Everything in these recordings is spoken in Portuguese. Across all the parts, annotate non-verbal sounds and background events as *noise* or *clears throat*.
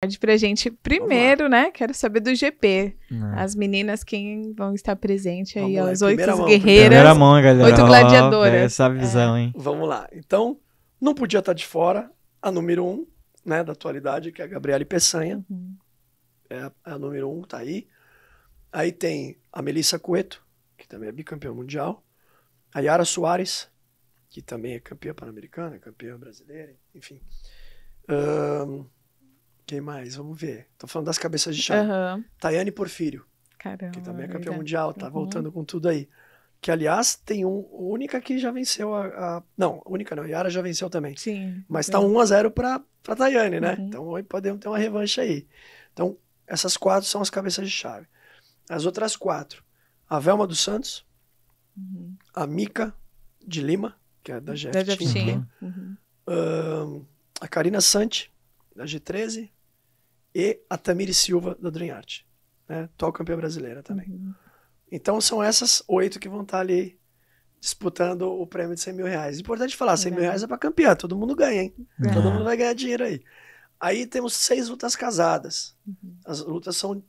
tarde pra gente. Primeiro, né? Quero saber do GP. É. As meninas, quem vão estar presente aí? Vamos as oito guerreiras. Primeira mão, galera. Oito gladiadoras. Oh, essa visão, é. hein? Vamos lá. Então, não podia estar de fora a número um, né, da atualidade, que é a Gabriele Peçanha. Uhum. É a, a número um, tá aí. Aí tem a Melissa Coeto, que também é bicampeã mundial. A Yara Soares, que também é campeã pan-americana, campeã brasileira, enfim. Um, quem mais? Vamos ver. Tô falando das cabeças de chave. Uhum. Tayane Porfírio. Caramba. Que também é campeã mundial, tá uhum. voltando com tudo aí. Que, aliás, tem um, única que já venceu a, a. Não, única não, Yara já venceu também. Sim. Mas tá 1x0 pra, pra Tayane, né? Uhum. Então podemos ter uma revanche aí. Então, essas quatro são as cabeças de chave. As outras quatro: a Velma dos Santos, uhum. a Mica de Lima, que é da GF. Da GF uhum. uhum. a Karina Sante, da G13, e a Tamiri Silva da Dream Art, né? Atual campeã brasileira também. Uhum. Então são essas oito que vão estar tá ali disputando o prêmio de 100 mil reais. Importante falar, 100 é. mil reais é para campeã, todo mundo ganha, hein? É. Todo mundo vai ganhar dinheiro aí. Aí temos seis lutas casadas. Uhum. As lutas são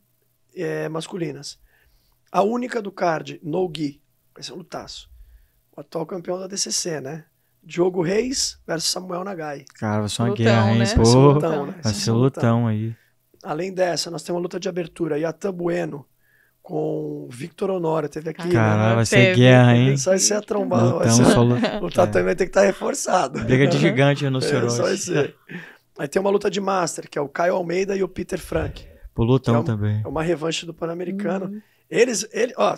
é, masculinas. A única do card, Nogi, vai ser um lutaço. O atual campeão da DCC, né? Diogo Reis versus Samuel Nagai. Cara, vai ser uma lutão, guerra, hein? Né? Pô, vai ser lutão, né? Vai ser lutão aí. Além dessa, nós temos uma luta de abertura. a Bueno com Victor Honora, teve aqui. Né? Caralho, né? vai ser guerra, hein? Então, só isso *laughs* é trombado. Lutão, só luta... O tatame vai ter que estar tá reforçado. Briga de *laughs* gigante no Ciroz. É, isso. Aí tem uma luta de Master, que é o Caio Almeida e o Peter Frank. O Lutão é um, também. É uma revanche do Pan-Americano. Uhum. Eles, ele, ó,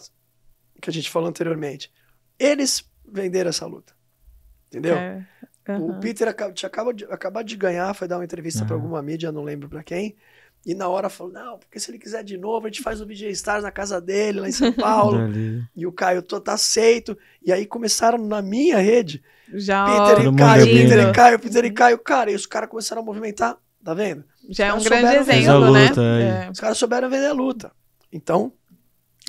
que a gente falou anteriormente. Eles venderam essa luta. Entendeu? É. Uhum. O Peter acaba, tinha acabado de, acabado de ganhar, foi dar uma entrevista uhum. para é. alguma mídia, não lembro para quem. E na hora falou, não, porque se ele quiser de novo, a gente faz o DJ Stars na casa dele, lá em São *laughs* Paulo. e o Caio tô, tá aceito. E aí começaram na minha rede. Já, Peter e Caio, Peter e Caio, Peter e Caio, cara. E os caras começaram a movimentar, tá vendo? Já é um grande exemplo, né? É. Os caras souberam vender a luta. Então.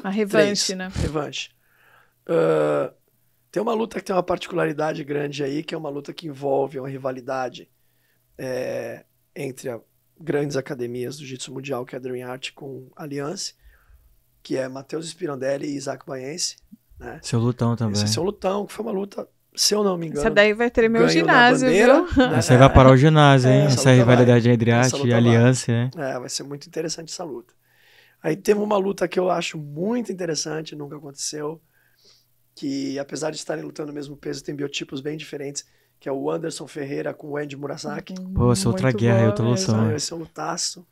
A revanche, três, né? Revanche. Uh, tem uma luta que tem uma particularidade grande aí, que é uma luta que envolve uma rivalidade é, entre a grandes academias do Jiu-Jitsu Mundial, que é a Dream Art com Aliança, que é Matheus Spirandelli e Isaac Baense. Né? Seu Lutão também. Esse é seu Lutão, que foi uma luta, se eu não me engano. Essa daí vai ter meu ginásio, bandeira, viu? Né? Essa aí vai parar o ginásio, hein? É, essa, essa rivalidade vai, entre Art e aliança, né? É, vai ser muito interessante essa luta. Aí teve uma luta que eu acho muito interessante, nunca aconteceu, que apesar de estarem lutando no mesmo peso, tem biotipos bem diferentes que é o Anderson Ferreira com o Andy Murasaki. Pô, essa outra guerra eu outra lançando. Esse é o taço.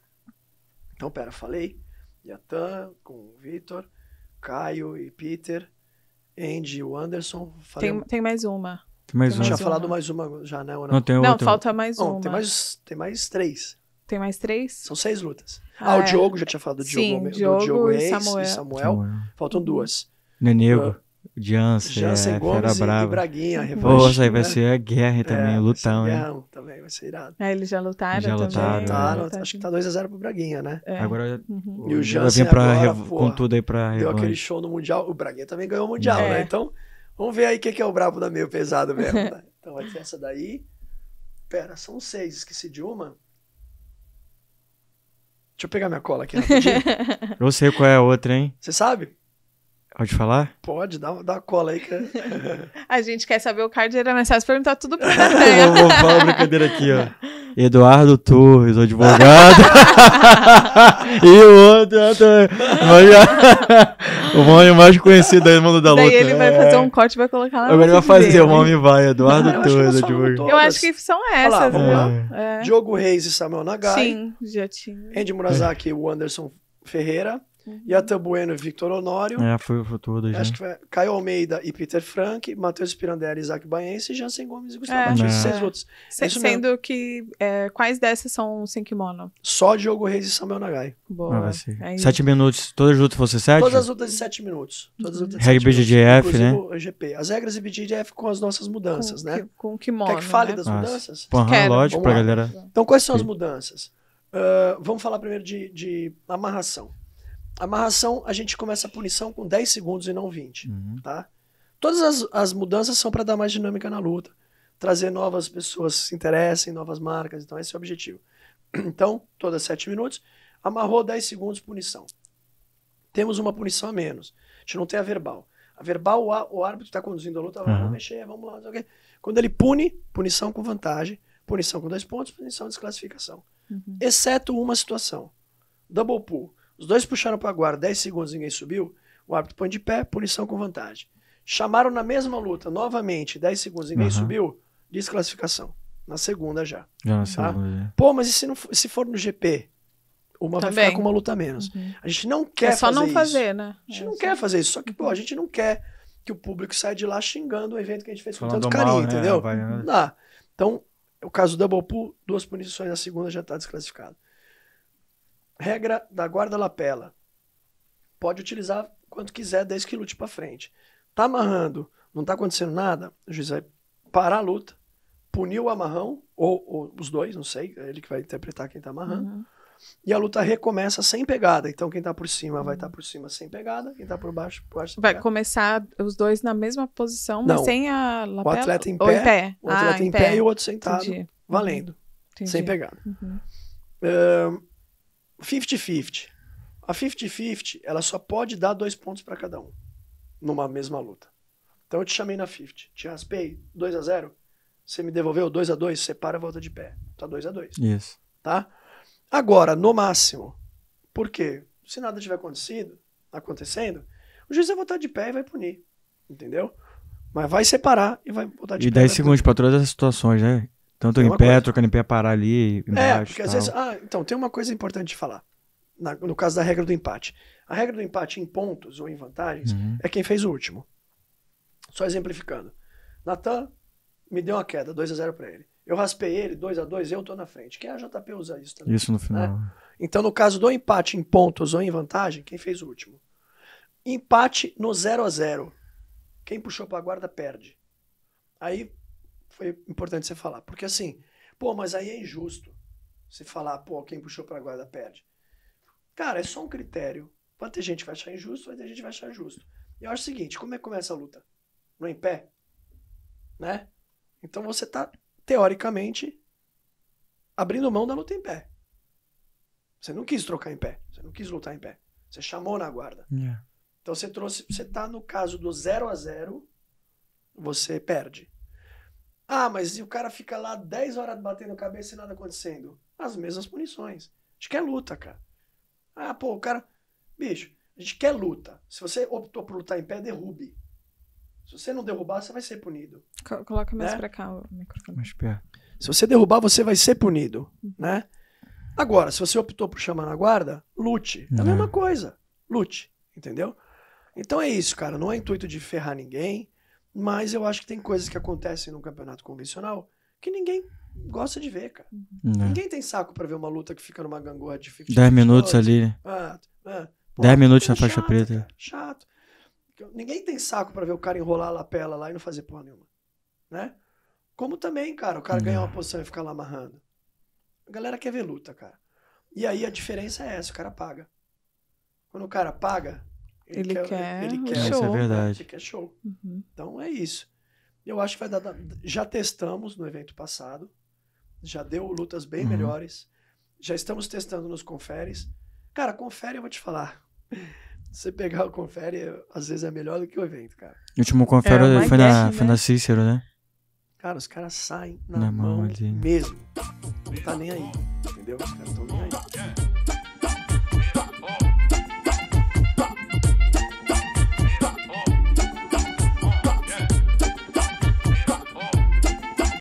Então, pera, falei. Yatan com o Vitor, Caio e Peter, Andy e o Anderson. Falei... Tem, tem mais uma. Tem mais uma. Tinha falado mais uma já, não? Né, não, não, tem não falta mais uma. Tem mais, tem mais três. Tem mais três? São seis lutas. Ah, ah é. o Diogo, já tinha falado do Diogo. Sim, Diogo, Diogo, Diogo e Samuel. E Samuel. Samuel. Faltam duas. Nenego. Uh, ah, Jansen, Jansen é, Gomes Fera e, e Braguinha. Revanche, aí né? vai ser a guerra é, também, é, lutão, né? também, vai ser irado. É, eles já lutaram eles já lutaram, também. Lutaram, né? é. acho que tá 2x0 pro Braguinha, né? É. Agora uhum. o, e o Jansen vai agora, porra, com tudo aí pra Deu aquele show no Mundial, o Braguinha também ganhou o Mundial, é. né? Então, vamos ver aí o que é o brabo da meio pesado mesmo. Né? *laughs* Então vai ter essa daí. Pera, são seis, esqueci de uma. Deixa eu pegar minha cola aqui rapidinho. Não *laughs* sei qual é a outra, hein? Você sabe? Pode falar? Pode, dá, dá cola aí, cara. É. *laughs* a gente quer saber o card era necessário perguntar tudo pra você. *laughs* Né? Eu vou falar uma brincadeira aqui, ó. Eduardo Torres, o advogado. *laughs* e o outro. o nome mais conhecido aí do mundo da luta. Daí ele vai fazer é. um corte e vai colocar lá. Agora ele vai fazer, dele. o nome vai, Eduardo Torres, advogado. Eu acho que são essas, né? Diogo Reis e Samuel Nagai. Sim, já tinha. Andy Murazaki e o Anderson Ferreira. Uhum. a Bueno e Victor Honório. É, foi, foi tudo gente. Acho que foi Caio Almeida e Peter Frank, Matheus Pirandelli, Isaac Baense, Jansen Gomes e Gustavo é. Batista, é. seis outros. É Se, é sendo mesmo. que é, quais dessas são sem kimono? Só Diogo Reis e Samuel Nagai. Boa. Ah, é sete minutos. Todas as lutas fossem sete? Todas as lutas de sete minutos. Todas as uhum. lutas de Regra né? GP. As regras de BGF com as nossas mudanças, né? com, né? Com kimono, Quer que fale né? das mudanças? Porra, Quero. lógico, pra galera. Então, quais são as mudanças? Uh, vamos falar primeiro de, de amarração. Amarração, a gente começa a punição com 10 segundos e não 20. Uhum. Tá? Todas as, as mudanças são para dar mais dinâmica na luta, trazer novas pessoas que se interessem, novas marcas. Então, esse é o objetivo. *clears throat* Então, todas 7 minutos, amarrou 10 segundos, punição. Temos uma punição a menos. A gente não tem a verbal. A verbal, o, árbitro está conduzindo a luta, uhum. vamos mexer, vamos lá. Okay. Quando ele pune, punição com vantagem, punição com dois pontos, punição desclassificação. Uhum. Exceto uma situação. Double pull. Os dois puxaram para a guarda, 10 segundos ninguém subiu. O árbitro põe de pé, punição com vantagem. Chamaram na mesma luta, novamente, 10 segundos ninguém uhum. subiu, desclassificação. Na segunda já. já na tá? segunda. Pô, mas e se, não, se for no GP? Uma Também. vai ficar com uma luta menos. Uhum. A gente não quer fazer É só fazer não isso. fazer, né? A gente é, não quer fazer isso. Só que, pô, uhum. a gente não quer que o público saia de lá xingando o evento que a gente fez com Falando tanto carinho, mal, né? entendeu? Né? Não dá. Então, o caso do Double Pool, duas punições, na segunda já está desclassificado. Regra da guarda lapela. Pode utilizar quanto quiser, que lute para frente. Tá amarrando, não tá acontecendo nada, o juiz vai parar a luta, punir o amarrão, ou, ou os dois, não sei, é ele que vai interpretar quem tá amarrando. Uhum. E a luta recomeça sem pegada. Então, quem tá por cima vai estar tá por cima sem pegada, quem tá por baixo, por baixo sem Vai pegada. começar os dois na mesma posição, mas não. sem a lapela? O atleta em pé. Em pé. O atleta ah, em, pé, pé. e o outro sentado. Entendi. Valendo. Uhum. Entendi. Sem pegada. Uhum. 50-50. A 50-50, ela só pode dar dois pontos para cada um, numa mesma luta. Então eu te chamei na 50, te raspei 2 a 0 você me devolveu 2 a 2 Separa para e volta de pé. Tá 2 a 2 Isso. Tá? Agora, no máximo, por quê? Se nada tiver acontecido, acontecendo, o juiz vai voltar de pé e vai punir. Entendeu? Mas vai separar e vai botar de e pé. E 10 segundos para todas as situações, né? Tanto é em pé, coisa. trocando em pé, parar ali é, embaixo. É, porque às vezes... Ah, então, tem uma coisa importante de falar. Na, no caso da regra do empate. A regra do empate em pontos ou em vantagens uhum. é quem fez o último. Só exemplificando. Natan me deu uma queda, 2 x 0 para ele. Eu raspei ele, 2 x 2 eu tô na frente. Quem é a JP usa isso também? Isso no né? final. Né? Então, no caso do empate em pontos ou em vantagem, quem fez o último? Empate no 0 x 0 Quem puxou pra guarda perde. Aí foi importante você falar. Porque assim, pô, mas aí é injusto você falar, pô, quem puxou para guarda perde. Cara, é só um critério. Vai ter gente que vai achar injusto, vai ter gente que vai achar justo. E eu acho o seguinte, como é que começa a luta? no é em pé? Né? Então você tá, teoricamente, abrindo mão da luta em pé. Você não quis trocar em pé. Você não quis lutar em pé. Você chamou na guarda. Yeah. É. Então você trouxe. Você tá no caso do 0 a 0 você perde. Ah, mas e o cara fica lá 10 horas batendo cabeça e nada acontecendo? As mesmas punições. A gente quer luta, cara. Ah, pô, o cara. Bicho, a gente quer luta. Se você optou por lutar em pé, derrube. Se você não derrubar, você vai ser punido. Coloca mais né? pra cá o microfone. Mais perto. Se você derrubar, você vai ser punido, né? Agora, se você optou por chamar na guarda, lute. É a né. mesma coisa. Lute, entendeu? Então é isso, cara. Não é intuito de ferrar ninguém. Mas eu acho que tem coisas que acontecem no campeonato convencional que ninguém gosta de ver, cara. Não. Uhum. É. Ninguém tem saco para ver uma luta que fica numa gangorra de 10 minutos ali. Ah, ah. 10 minutos na é chato, faixa preta. Cara, é chato. Ninguém tem saco para ver o cara enrolar a lapela lá e não fazer porra nenhuma. Né? Como também, cara, o cara não. Uhum. ganhar uma posição e ficar lá amarrando. A galera quer ver luta, cara. E aí a diferença é essa, o cara paga. Quando o cara paga, ele, quer, ele quer né? show. Isso é verdade. Ele quer show. Uhum. Então é isso. Eu acho que vai dar. Já testamos no evento passado. Já deu lutas bem uhum. melhores. Já estamos testando nos conferes. Cara, confere, eu vou te falar. *laughs* Você pegar o confere, às vezes é melhor do que o evento, cara. O último confere é, foi, na, né? foi na Cícero, né? Cara, os caras saem na, na mão, mão mesmo. Não tá nem aí, entendeu? Os caras estão nem aí.